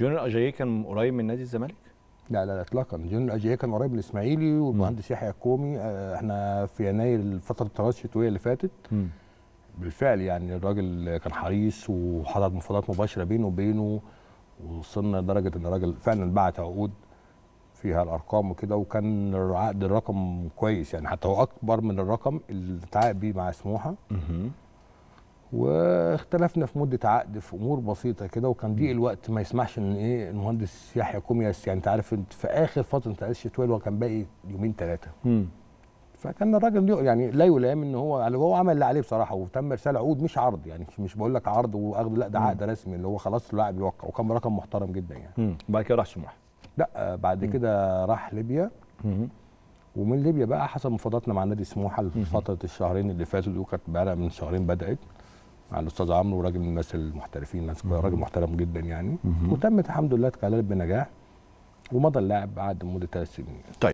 جونيور اجاييه كان قريب من نادي الزمالك؟ لا لا لا اطلاقا جونيور اجاييه كان قريب من الاسماعيلي والمهندس يحيى الكومي آه، احنا في يناير فتره الطراز الشتويه اللي فاتت م. بالفعل يعني الراجل كان حريص وحضر مفاوضات مباشره بينه وبينه ووصلنا لدرجه ان الراجل فعلا بعت عقود فيها الارقام وكده وكان العقد الرقم كويس يعني حتى هو اكبر من الرقم اللي اتعاقد بيه مع سموحه واختلفنا في مده عقد في امور بسيطه كده وكان ضيق الوقت ما يسمحش ان ايه المهندس يحيى كومياس يعني انت عارف انت في اخر فتره انت عايز شتوي هو كان باقي يومين ثلاثه فكان الراجل يعني لا يلام ان هو يعني هو عمل اللي عليه بصراحه وتم ارسال عقود مش عرض يعني مش بقول لك عرض واخده لا ده عقد رسمي اللي هو خلاص اللاعب بيوقع وكان رقم محترم جدا يعني بعد كده راح سموحه لا بعد كده راح ليبيا مم. ومن ليبيا بقى حسب مفاوضاتنا مع نادي سموحه لفتره الشهرين اللي فاتوا دول كانت بقى من شهرين بدات مع الاستاذ عمرو راجل من الناس المحترفين ناس راجل محترم جدا يعني وتمت الحمد لله تكلمت بنجاح ومضى اللاعب بعد مده ثلاث سنين طيب